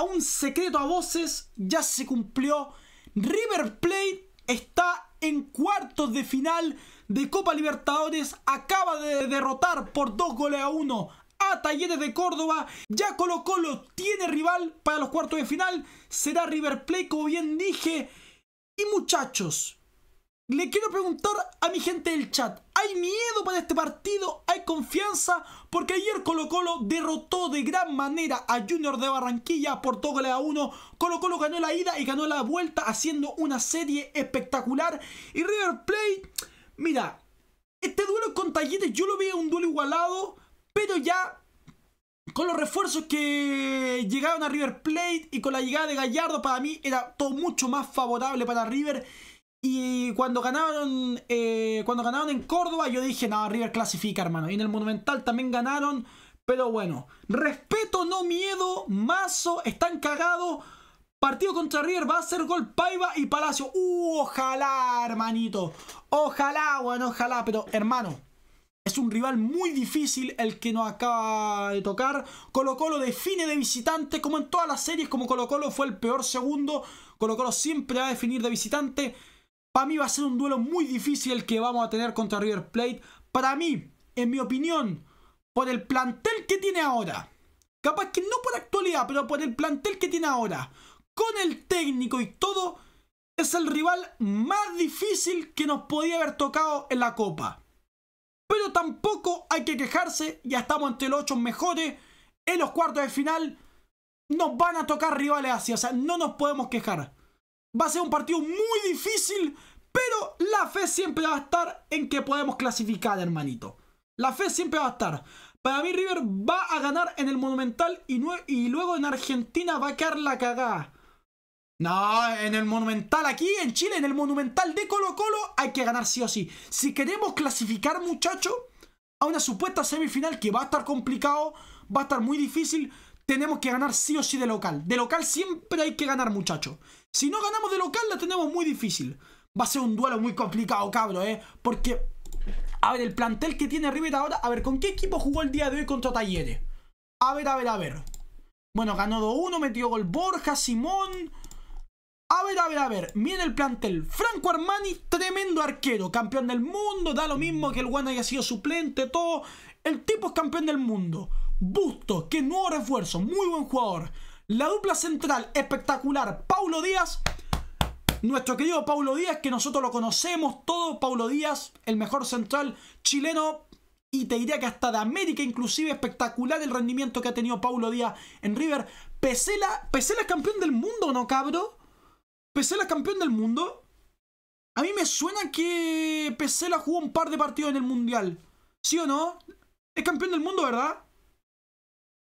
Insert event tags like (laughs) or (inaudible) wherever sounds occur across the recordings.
un secreto a voces, ya se cumplió. River Plate está en cuartos de final de Copa Libertadores. Acaba de derrotar por dos goles a uno a Talleres de Córdoba. Ya Colo Colo tiene rival para los cuartos de final. Será River Plate, como bien dije. Y muchachos, le quiero preguntar a mi gente del chat, ¿hay miedo para este partido? ¿Hay confianza? Porque ayer Colo Colo derrotó de gran manera a Junior de Barranquilla por 2 goles a 1. Colo Colo ganó la ida y ganó la vuelta haciendo una serie espectacular. Y River Plate, mira, este duelo con Talleres yo lo veía un duelo igualado, pero ya con los refuerzos que llegaron a River Plate y con la llegada de Gallardo, para mí era todo mucho más favorable para River. Y cuando ganaron, eh, cuando ganaron en Córdoba, yo dije, no, River clasifica, hermano. Y en el Monumental también ganaron. Pero bueno, respeto, no miedo. Mazo, están cagados. Partido contra River va a ser gol Paiva y Palacio. Uh, ojalá, hermanito. Ojalá, bueno, ojalá. Pero, hermano, es un rival muy difícil el que nos acaba de tocar. Colo Colo define de visitante, como en todas las series, como Colo Colo fue el peor segundo. Colo Colo siempre va a definir de visitante. Para mí va a ser un duelo muy difícil el que vamos a tener contra River Plate. Para mí, en mi opinión, por el plantel que tiene ahora, capaz que no por actualidad, pero por el plantel que tiene ahora, con el técnico y todo, es el rival más difícil que nos podía haber tocado en la Copa. Pero tampoco hay que quejarse, ya estamos entre los ocho mejores, en los cuartos de final nos van a tocar rivales así, o sea, no nos podemos quejar. Va a ser un partido muy difícil, pero la fe siempre va a estar en que podemos clasificar, hermanito. La fe siempre va a estar. Para mí River va a ganar en el Monumental y, luego en Argentina va a quedar la cagada. No, en el Monumental aquí, en Chile, en el Monumental de Colo Colo hay que ganar sí o sí. Si queremos clasificar, muchachos, a una supuesta semifinal que va a estar complicado, va a estar muy difícil, tenemos que ganar sí o sí de local. De local siempre hay que ganar, muchachos. Si no ganamos de local, la tenemos muy difícil. Va a ser un duelo muy complicado, cabro, ¿eh? Porque, a ver, el plantel que tiene River ahora... A ver, ¿con qué equipo jugó el día de hoy contra Talleres? A ver, a ver, a ver. Bueno, ganó 2-1, metió gol Borja, Simón... A ver, a ver, a ver. Miren el plantel. Franco Armani, tremendo arquero. Campeón del mundo. Da lo mismo que el Juan haya sido suplente, todo. El tipo es campeón del mundo. Busto, que nuevo refuerzo. Muy buen jugador. La dupla central espectacular, Paulo Díaz. Nuestro querido Paulo Díaz, que nosotros lo conocemos todo, Paulo Díaz, el mejor central chileno y te diría que hasta de América, inclusive espectacular el rendimiento que ha tenido Paulo Díaz en River. Pesela, Pesela es campeón del mundo, ¿no, cabro? Pesela es campeón del mundo. A mí me suena que Pesela jugó un par de partidos en el Mundial. ¿Sí o no? Es campeón del mundo, ¿verdad?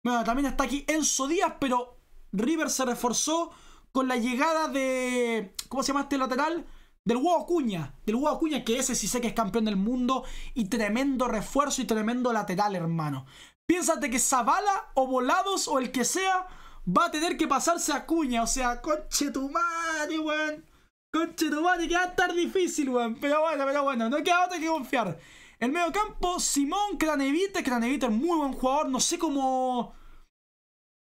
Bueno, también está aquí Enzo Díaz, pero River se reforzó con la llegada de. ¿Cómo se llama este lateral? Del Hugo Cuña. Del Hugo Cuña, que ese sí sé que es campeón del mundo. Y tremendo refuerzo y tremendo lateral, hermano. Piénsate que Zavala o Volados o el que sea va a tener que pasarse a Cuña. O sea, conche tu madre, weón. Conche tu madre, que va a estar difícil, weón. Pero bueno, pero bueno, no queda otra que confiar. El medio campo, Simón Cranevite. Cranevite es muy buen jugador. No sé cómo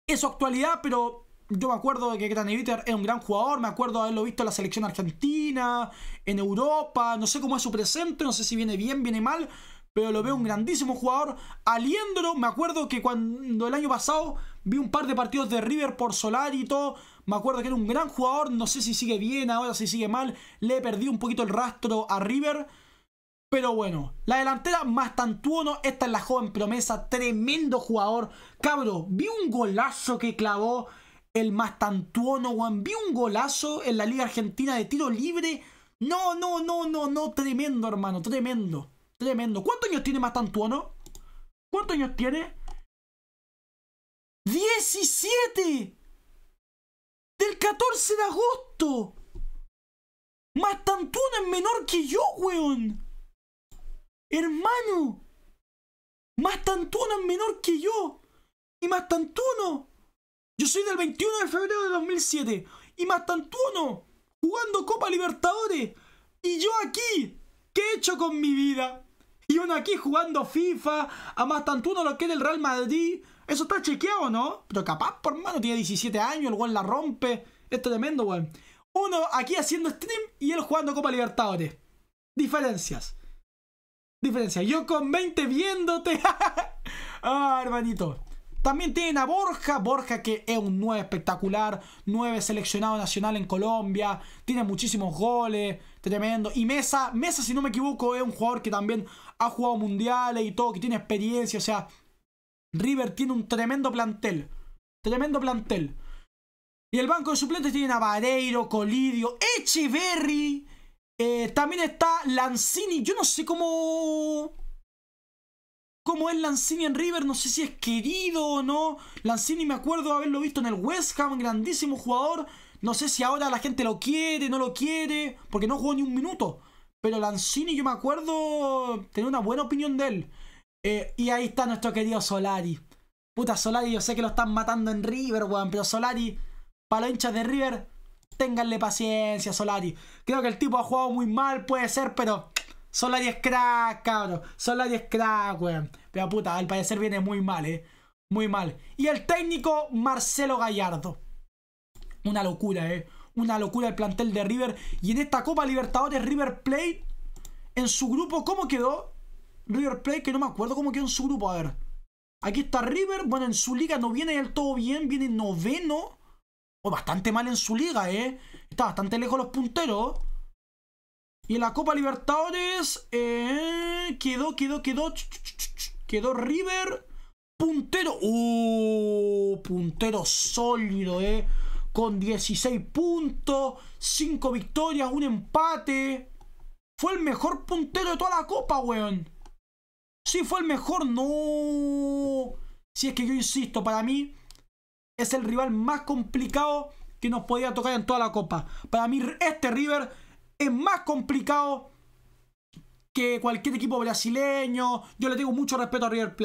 es su actualidad, pero yo me acuerdo de que Gran Eviter es un gran jugador, me acuerdo de haberlo visto en la selección argentina, en Europa, no sé cómo es su presente, no sé si viene bien, viene mal, pero lo veo un grandísimo jugador. Aliéndolo, me acuerdo que cuando el año pasado vi un par de partidos de River por Solar y todo, me acuerdo que era un gran jugador, no sé si sigue bien ahora, si sigue mal, le he perdido un poquito el rastro a River pero bueno, la delantera más tantuono, esta es la joven promesa, tremendo jugador. Cabro, vi un golazo que clavó el más tantuono, Vi un golazo en la Liga Argentina de tiro libre. No, no, no, no, no, tremendo, hermano, tremendo. Tremendo. ¿Cuántos años tiene más tantuono? ¿Cuántos años tiene? ¡17! ¡Del 14 de agosto! Más tantuono es menor que yo, weón. Hermano, Mastantuno es menor que yo. Y Mastantuno. Yo soy del 21 de febrero de 2007. Y Mastantuno, jugando Copa Libertadores. Y yo aquí, ¿qué he hecho con mi vida? Y uno aquí jugando FIFA, a Mastantuno lo que es el Real Madrid. Eso está chequeado, ¿no? Pero capaz, por mano, tiene 17 años, el gol la rompe. Es tremendo, weón. Uno aquí haciendo stream y él jugando Copa Libertadores. Diferencias diferencia. Yo con 20 viéndote. (laughs) ah, hermanito. También tienen a Borja, Borja que es un 9 espectacular, 9 seleccionado nacional en Colombia, tiene muchísimos goles, tremendo. Y Mesa, Mesa si no me equivoco es un jugador que también ha jugado mundiales y todo, que tiene experiencia, o sea, River tiene un tremendo plantel, tremendo plantel. Y el banco de suplentes tiene a Vareiro, Colidio, Echeverry, eh, también está Lancini Yo no sé cómo. ¿Cómo es Lanzini en River? No sé si es querido o no. Lancini me acuerdo haberlo visto en el West Ham, grandísimo jugador. No sé si ahora la gente lo quiere, no lo quiere, porque no jugó ni un minuto. Pero lancini yo me acuerdo tener una buena opinión de él. Eh, y ahí está nuestro querido Solari. Puta, Solari, yo sé que lo están matando en River, weón, pero Solari, para hinchas de River, Ténganle paciencia, Solari. Creo que el tipo ha jugado muy mal, puede ser, pero Solari es crack, cabrón. Solari es crack, weón. Pero puta, al parecer viene muy mal, eh. Muy mal. Y el técnico Marcelo Gallardo. Una locura, eh. Una locura el plantel de River. Y en esta Copa Libertadores, River Plate, en su grupo, ¿cómo quedó? River Plate, que no me acuerdo cómo quedó en su grupo. A ver. Aquí está River. Bueno, en su liga no viene del todo bien. Viene noveno o bastante mal en su liga, ¿eh? Está bastante lejos los punteros. Y en la Copa Libertadores eh, quedó, quedó, quedó, quedó River puntero. ¡Uh! Puntero sólido, ¿eh? Con 16 puntos, 5 victorias, un empate. Fue el mejor puntero de toda la Copa, weón. Sí, fue el mejor. No. Si es que yo insisto, para mí es el rival más complicado que nos podía tocar en toda la Copa. Para mí este River es más complicado que cualquier equipo brasileño. Yo le tengo mucho respeto a River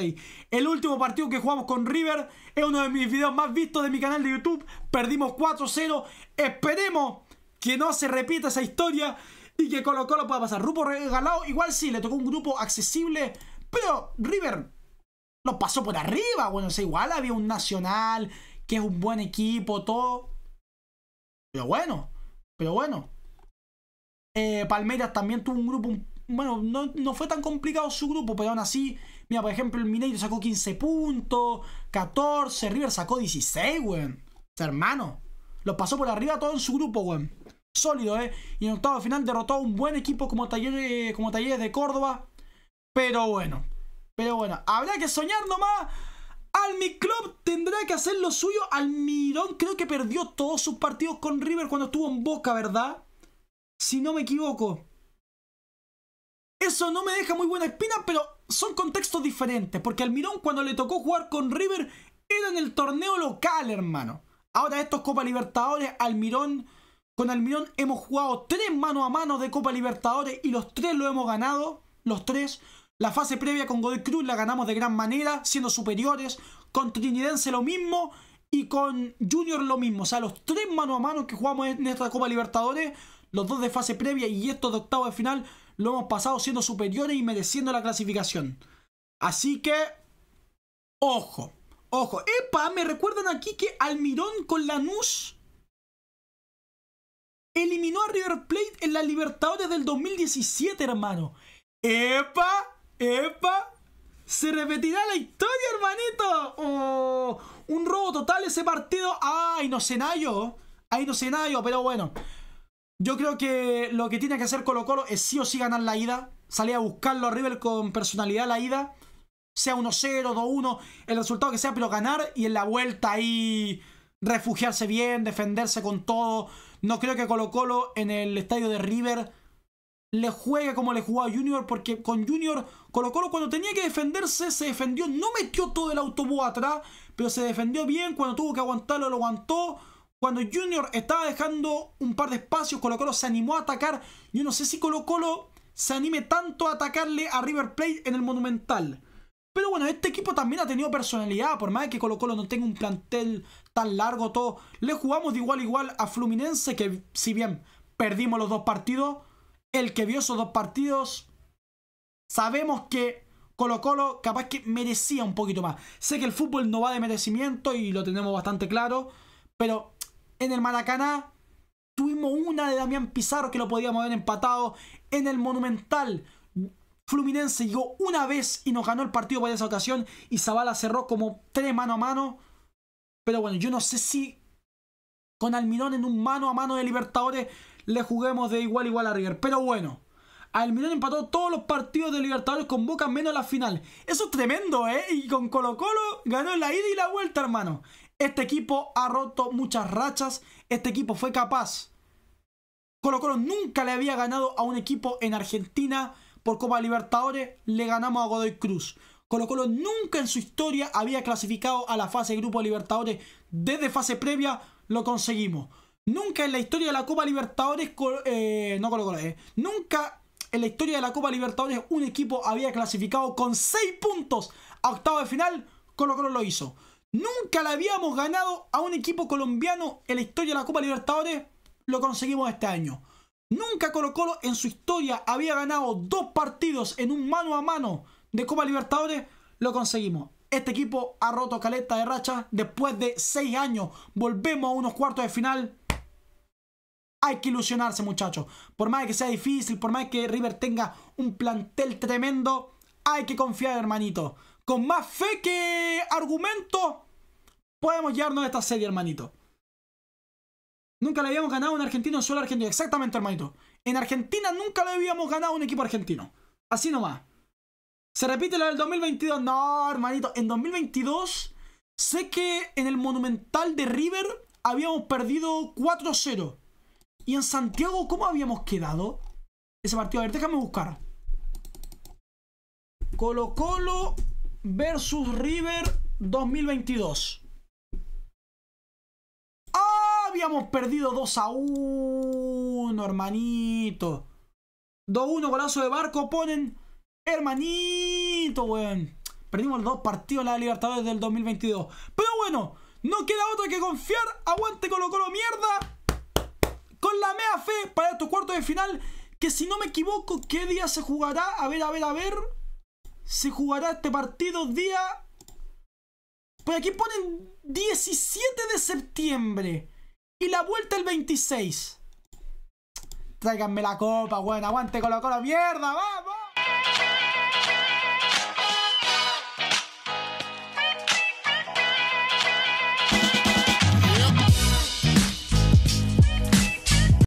El último partido que jugamos con River es uno de mis videos más vistos de mi canal de YouTube. Perdimos 4-0. Esperemos que no se repita esa historia y que Colo Colo pueda pasar. Rupo regalado, igual sí, le tocó un grupo accesible, pero River lo pasó por arriba. Bueno, igual había un Nacional, que es un buen equipo, todo. Pero bueno, pero bueno. Eh, Palmeiras también tuvo un grupo, bueno, no, fue tan complicado su grupo, pero aún así, mira, por ejemplo, el Mineiro sacó 15 puntos, 14, River sacó 16, weón. Hermano, los pasó por arriba todo en su grupo, weón. Sólido, ¿eh? Y en octavo final derrotó a un buen equipo como Talleres, como talleres de Córdoba. Pero bueno, pero bueno, habrá que soñar nomás al mi club que hacer lo suyo. Almirón creo que perdió todos sus partidos con River cuando estuvo en Boca, ¿verdad? Si no me equivoco. Eso no me deja muy buena espina, pero son contextos diferentes. Porque Almirón cuando le tocó jugar con River era en el torneo local, hermano. Ahora estos Copa Libertadores, Almirón... Con Almirón hemos jugado tres mano a mano de Copa Libertadores y los tres lo hemos ganado. Los tres. La fase previa con Godoy Cruz la ganamos de gran manera, siendo superiores. Con Trinidense lo mismo y con Junior lo mismo. O sea, los tres mano a mano que jugamos en esta Copa Libertadores, los dos de fase previa y estos de octavo de final, lo hemos pasado siendo superiores y mereciendo la clasificación. Así que, ojo, ojo. ¡Epa! Me recuerdan aquí que Almirón con Lanús eliminó a River Plate en la Libertadores del 2017, hermano. ¡Epa! ¡Epa! ¡Se repetirá la historia, hermanito! ¡Oh! un robo total ese partido. ¡Ay, no sé, Nayo! ¡Ay, no sé, Nayo! Pero bueno, yo creo que lo que tiene que hacer Colo Colo es sí o sí ganar la ida. Salir a buscarlo a River con personalidad la ida. Sea 1-0, 2-1, el resultado que sea, pero ganar y en la vuelta ahí refugiarse bien, defenderse con todo. No creo que Colo Colo en el estadio de River le juega como le jugaba Junior, porque con Junior Colo Colo cuando tenía que defenderse se defendió, no metió todo el autobús atrás, pero se defendió bien, cuando tuvo que aguantarlo lo aguantó. Cuando Junior estaba dejando un par de espacios, Colo Colo se animó a atacar. Yo no sé si Colo Colo se anime tanto a atacarle a River Plate en el Monumental. Pero bueno, este equipo también ha tenido personalidad, por más que Colo Colo no tenga un plantel tan largo, todo. Le jugamos de igual igual a Fluminense, que si bien perdimos los dos partidos, el que vio esos dos partidos, sabemos que Colo Colo capaz que merecía un poquito más. Sé que el fútbol no va de merecimiento y lo tenemos bastante claro, pero en el Maracaná tuvimos una de Damián Pizarro que lo podíamos haber empatado. En el Monumental, Fluminense llegó una vez y nos ganó el partido por esa ocasión y Zavala cerró como tres mano a mano. Pero bueno, yo no sé si con Almirón en un mano a mano de Libertadores le juguemos de igual igual a River. Pero bueno, al Milan empató todos los partidos de Libertadores con Boca menos la final. Eso es tremendo, ¿eh? Y con Colo Colo ganó la ida y la vuelta, hermano. Este equipo ha roto muchas rachas. Este equipo fue capaz. Colo Colo nunca le había ganado a un equipo en Argentina por Copa Libertadores. Le ganamos a Godoy Cruz. Colo Colo nunca en su historia había clasificado a la fase de grupo Libertadores. Desde fase previa lo conseguimos. Nunca en la historia de la Copa Libertadores, eh, no Colo Colo, eh, nunca en la historia de la Copa Libertadores un equipo había clasificado con 6 puntos a octavo de final, Colo Colo lo hizo. Nunca le habíamos ganado a un equipo colombiano en la historia de la Copa Libertadores, lo conseguimos este año. Nunca Colo Colo en su historia había ganado dos partidos en un mano a mano de Copa Libertadores, lo conseguimos. Este equipo ha roto caleta de racha. Después de seis años volvemos a unos cuartos de final hay que ilusionarse, muchachos. Por más que sea difícil, por más que River tenga un plantel tremendo, hay que confiar, hermanito. Con más fe que argumento, podemos llevarnos a esta serie, hermanito. Nunca le habíamos ganado a un argentino solo suelo argentino. Exactamente, hermanito. En Argentina nunca le habíamos ganado a un equipo argentino. Así nomás. Se repite lo del 2022. No, hermanito. En 2022, sé que en el Monumental de River habíamos perdido 4-0. Y en Santiago, ¿cómo habíamos quedado? Ese partido, a ver, déjame buscar. Colo Colo versus River 2022. ¡Ah! Habíamos perdido 2 a 1, hermanito. 2-1, golazo de barco, ponen. Hermanito, weón. Perdimos dos partidos en la Libertadores del 2022. Pero bueno, no queda otra que confiar. Aguante Colo Colo, mierda con la mea fe para tu cuarto de final. Que si no me equivoco, ¿qué día se jugará? A ver, a ver, a ver. Se jugará este partido día... Por pues aquí ponen 17 de septiembre. Y la vuelta el 26. Tráiganme la copa, güey Aguante la Colo, mierda, vamos.